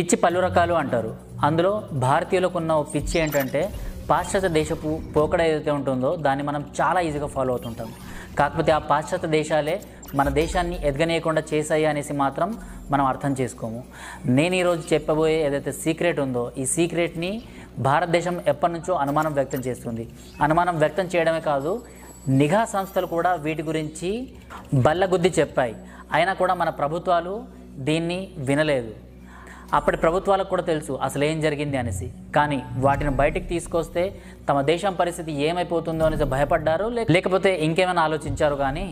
పిచ్చి పలు రకాలు అంటారు అందులో భారతీయులకు ఉన్న పిచ్చి ఏంటంటే పాశ్చాత్య దేశపు పోకడ ఏదైతే ఉంటుందో దాన్ని మనం చాలా ఈజీగా ఫాలో అవుతుంటాం కాకపోతే ఆ పాశ్చాత్య దేశాలే మన దేశాన్ని ఎదగనీయకుండా చేశాయి అనేసి మాత్రం మనం అర్థం చేసుకోము నేను ఈరోజు చెప్పబోయే ఏదైతే సీక్రెట్ ఉందో ఈ సీక్రెట్ని భారతదేశం ఎప్పటి నుంచో అనుమానం వ్యక్తం చేస్తుంది అనుమానం వ్యక్తం చేయడమే కాదు నిఘా సంస్థలు కూడా వీటి గురించి బల్లగుద్ది చెప్పాయి అయినా కూడా మన ప్రభుత్వాలు దీన్ని వినలేదు అప్పటి ప్రభుత్వాలకు కూడా తెలుసు అసలు ఏం జరిగింది అనేసి కానీ వాటిని బయటికి తీసుకొస్తే తమ దేశం పరిస్థితి ఏమైపోతుందో అనేసి భయపడ్డారు లేకపోతే ఇంకేమైనా ఆలోచించారు కానీ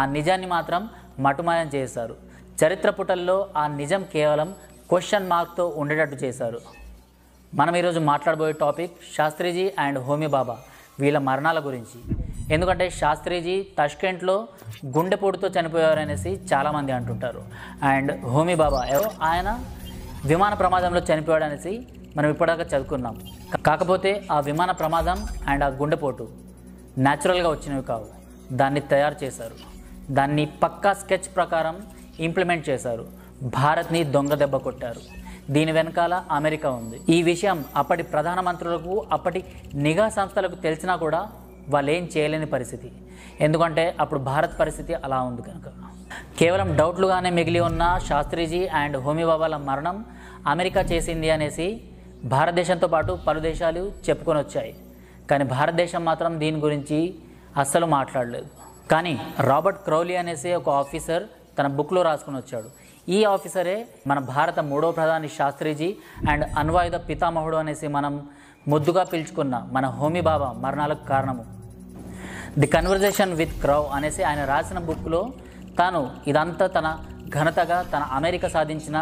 ఆ నిజాన్ని మాత్రం మటుమాయం చేశారు చరిత్ర పుటల్లో ఆ నిజం కేవలం క్వశ్చన్ మార్క్తో ఉండేటట్టు చేశారు మనం ఈరోజు మాట్లాడబోయే టాపిక్ శాస్త్రీజీ అండ్ హోమిబాబా వీళ్ళ మరణాల గురించి ఎందుకంటే శాస్త్రీజీ తష్కెంట్లో గుండెపోటుతో చనిపోయారనేసి చాలామంది అంటుంటారు అండ్ హోమిబాబా బాబా ఎవరో ఆయన విమాన ప్రమాదంలో చనిపోయాడనేసి మనం ఇప్పటిదాకా చదువుకున్నాం కాకపోతే ఆ విమాన ప్రమాదం అండ్ ఆ గుండెపోటు న్యాచురల్గా వచ్చినవి కావు దాన్ని తయారు చేశారు దాన్ని పక్కా స్కెచ్ ప్రకారం ఇంప్లిమెంట్ చేశారు భారత్ని దొంగ దెబ్బ కొట్టారు దీని వెనకాల అమెరికా ఉంది ఈ విషయం అప్పటి ప్రధానమంత్రులకు అప్పటి నిఘా సంస్థలకు తెలిసినా కూడా వాళ్ళు ఏం చేయలేని పరిస్థితి ఎందుకంటే అప్పుడు భారత్ పరిస్థితి అలా ఉంది కనుక కేవలం డౌట్లుగానే మిగిలి ఉన్న శాస్త్రీజీ అండ్ హోమీబాబాల మరణం అమెరికా చేసింది అనేసి భారతదేశంతో పాటు పలు దేశాలు చెప్పుకొని వచ్చాయి కానీ భారతదేశం మాత్రం దీని గురించి అస్సలు మాట్లాడలేదు కానీ రాబర్ట్ క్రౌలీ అనేసి ఒక ఆఫీసర్ తన బుక్లో రాసుకుని వచ్చాడు ఈ ఆఫీసరే మన భారత మూడో ప్రధాని శాస్త్రీజీ అండ్ అన్వాయుధ పితామహుడు అనేసి మనం ముద్దుగా పిలుచుకున్న మన హోమీ బాబా మరణాలకు కారణము ది కన్వర్జేషన్ విత్ క్రౌ అనేసి ఆయన రాసిన బుక్లో తాను ఇదంతా తన ఘనతగా తన అమెరికా సాధించిన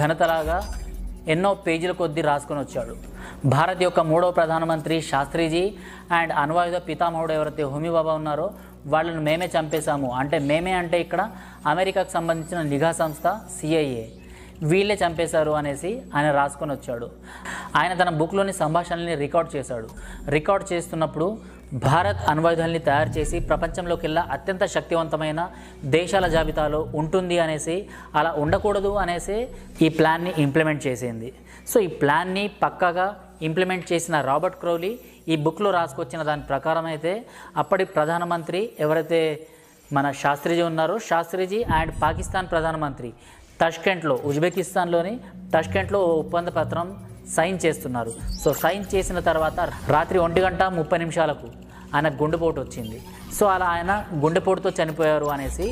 ఘనతలాగా ఎన్నో పేజీల కొద్దీ రాసుకొని వచ్చాడు భారత్ యొక్క మూడవ ప్రధానమంత్రి శాస్త్రిజీ అండ్ అన్వాయుధ పితామహుడు ఎవరైతే హోమీబాబా ఉన్నారో వాళ్ళను మేమే చంపేశాము అంటే మేమే అంటే ఇక్కడ అమెరికాకు సంబంధించిన నిఘా సంస్థ సిఐఏ వీళ్ళే చంపేశారు అనేసి ఆయన రాసుకొని వచ్చాడు ఆయన తన బుక్లోని సంభాషణల్ని రికార్డ్ చేశాడు రికార్డ్ చేస్తున్నప్పుడు భారత్ అణ్వాయుధాలని తయారు చేసి ప్రపంచంలోకెల్లా అత్యంత శక్తివంతమైన దేశాల జాబితాలో ఉంటుంది అనేసి అలా ఉండకూడదు అనేసి ఈ ప్లాన్ని ఇంప్లిమెంట్ చేసింది సో ఈ ప్లాన్ని పక్కాగా ఇంప్లిమెంట్ చేసిన రాబర్ట్ క్రౌలీ ఈ బుక్లో రాసుకొచ్చిన దాని ప్రకారం అయితే అప్పటి ప్రధానమంత్రి ఎవరైతే మన శాస్త్రిజీ ఉన్నారో శాస్త్రిజీ అండ్ పాకిస్తాన్ ప్రధానమంత్రి టష్కెంట్లో ఉజ్బెకిస్తాన్లోని టష్కెంట్లో ఒప్పంద పత్రం సైన్ చేస్తున్నారు సో సైన్ చేసిన తర్వాత రాత్రి ఒంటి గంట ముప్పై నిమిషాలకు ఆయన గుండెపోటు వచ్చింది సో అలా ఆయన గుండెపోటుతో చనిపోయారు అనేసి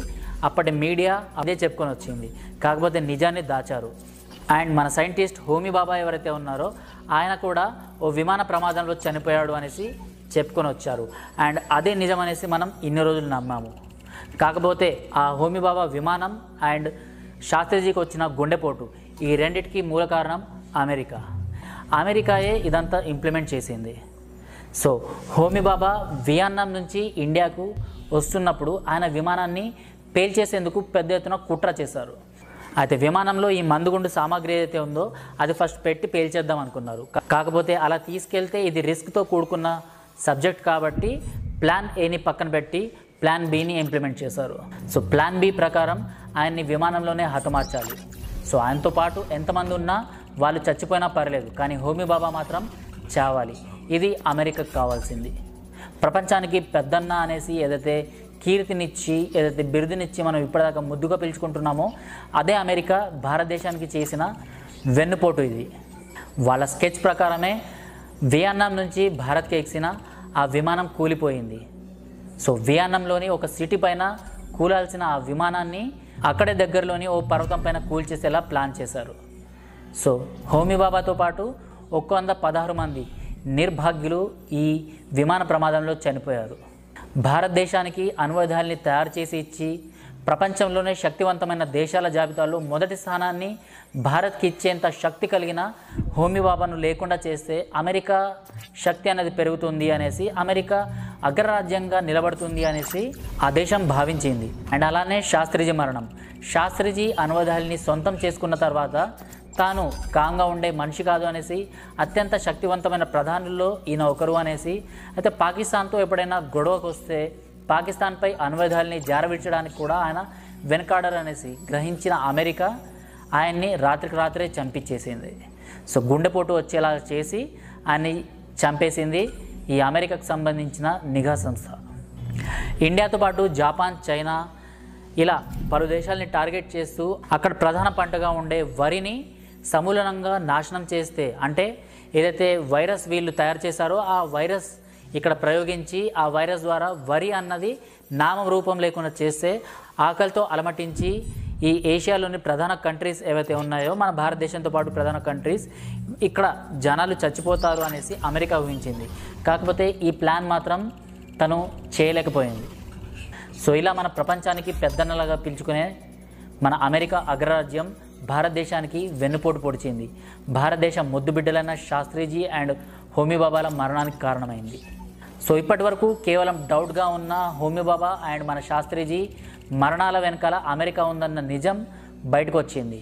అప్పటి మీడియా అదే చెప్పుకొని వచ్చింది కాకపోతే నిజాన్ని దాచారు అండ్ మన సైంటిస్ట్ హోమీ బాబా ఎవరైతే ఉన్నారో ఆయన కూడా ఓ విమాన ప్రమాదంలో చనిపోయాడు అనేసి చెప్పుకొని వచ్చారు అండ్ అదే నిజం అనేసి మనం ఇన్ని రోజులు నమ్మాము కాకపోతే ఆ హోమీ బాబా విమానం అండ్ శాస్త్రిజీకి వచ్చిన గుండెపోటు ఈ రెండిటికి మూల కారణం అమెరికా అమెరికాయే ఇదంతా ఇంప్లిమెంట్ చేసింది సో హోమిబాబా వియన్నాం నుంచి ఇండియాకు వస్తున్నప్పుడు ఆయన విమానాన్ని పేల్చేసేందుకు పెద్ద ఎత్తున కుట్ర చేశారు అయితే విమానంలో ఈ మందుగుండు సామాగ్రి ఏదైతే ఉందో అది ఫస్ట్ పెట్టి పేల్చేద్దాం అనుకున్నారు కాకపోతే అలా తీసుకెళ్తే ఇది రిస్క్తో కూడుకున్న సబ్జెక్ట్ కాబట్టి ప్లాన్ ఏని పక్కన పెట్టి ప్లాన్ బిని ఇంప్లిమెంట్ చేశారు సో ప్లాన్ బి ప్రకారం ఆయన్ని విమానంలోనే హతమార్చాలి సో ఆయనతో పాటు ఎంతమంది ఉన్నా వాళ్ళు చచ్చిపోయినా పర్లేదు కానీ హోమీ బాబా మాత్రం చావాలి ఇది అమెరికాకు కావాల్సింది ప్రపంచానికి పెద్దన్న అనేసి ఏదైతే కీర్తినిచ్చి ఏదైతే బిరుదునిచ్చి మనం ఇప్పటిదాకా ముద్దుగా పిలుచుకుంటున్నామో అదే అమెరికా భారతదేశానికి చేసిన వెన్నుపోటు ఇది వాళ్ళ స్కెచ్ ప్రకారమే వియన్నాం నుంచి భారత్కి ఎక్కిన ఆ విమానం కూలిపోయింది సో వియాన్నంలోని ఒక సిటీ పైన కూలాల్సిన ఆ విమానాన్ని అక్కడే దగ్గరలోని ఓ పర్వతం పైన కూల్చేసేలా ప్లాన్ చేశారు సో హోమీ పాటు ఒక్క వంద పదహారు మంది నిర్భాగ్యులు ఈ విమాన ప్రమాదంలో చనిపోయారు భారతదేశానికి అణ్వాయుధాలని తయారు చేసి ఇచ్చి ప్రపంచంలోనే శక్తివంతమైన దేశాల జాబితాలో మొదటి స్థానాన్ని భారత్కి ఇచ్చేంత శక్తి కలిగిన హోమిబాబాను లేకుండా చేస్తే అమెరికా శక్తి అనేది పెరుగుతుంది అనేసి అమెరికా అగ్రరాజ్యంగా నిలబడుతుంది అనేసి ఆ దేశం భావించింది అండ్ అలానే శాస్త్రిజీ మరణం శాస్త్రిజీ అనువధాలిని సొంతం చేసుకున్న తర్వాత తాను కాంగా ఉండే మనిషి కాదు అనేసి అత్యంత శక్తివంతమైన ప్రధానుల్లో ఈయన ఒకరు అనేసి అయితే పాకిస్తాన్తో ఎప్పుడైనా గొడవకు వస్తే పాకిస్తాన్పై అణ్వాయుధాలని జారవిడ్చడానికి కూడా ఆయన వెనకాడరనేసి గ్రహించిన అమెరికా ఆయన్ని రాత్రికి రాత్రే చంపించేసింది సో గుండెపోటు వచ్చేలా చేసి ఆయన్ని చంపేసింది ఈ అమెరికాకు సంబంధించిన నిఘా సంస్థ ఇండియాతో పాటు జపాన్ చైనా ఇలా పలు దేశాలని టార్గెట్ చేస్తూ అక్కడ ప్రధాన పంటగా ఉండే వరిని సమూలంగా నాశనం చేస్తే అంటే ఏదైతే వైరస్ వీళ్ళు తయారు చేశారో ఆ వైరస్ ఇక్కడ ప్రయోగించి ఆ వైరస్ ద్వారా వరి అన్నది నామం రూపం లేకుండా చేస్తే ఆకలితో అలమటించి ఈ ఏషియాలోని ప్రధాన కంట్రీస్ ఏవైతే ఉన్నాయో మన భారతదేశంతో పాటు ప్రధాన కంట్రీస్ ఇక్కడ జనాలు చచ్చిపోతారు అనేసి అమెరికా ఊహించింది కాకపోతే ఈ ప్లాన్ మాత్రం తను చేయలేకపోయింది సో ఇలా మన ప్రపంచానికి పెద్దన్నలాగా పిలుచుకునే మన అమెరికా అగ్రరాజ్యం భారతదేశానికి వెన్నుపోటు పొడిచింది భారతదేశం ముద్దుబిడ్డలైన శాస్త్రీజీ అండ్ హోమీబాబాల మరణానికి కారణమైంది సో ఇప్పటి వరకు కేవలం డౌట్గా ఉన్న హోమిబాబా అండ్ మన శాస్త్రిజీ మరణాల వెనకాల అమెరికా ఉందన్న నిజం బయటకు వచ్చింది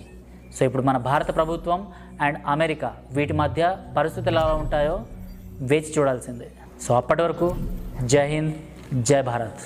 సో ఇప్పుడు మన భారత ప్రభుత్వం అండ్ అమెరికా వీటి మధ్య పరిస్థితులు ఎలా ఉంటాయో వేచి చూడాల్సిందే సో అప్పటి వరకు జై హింద్ జై భారత్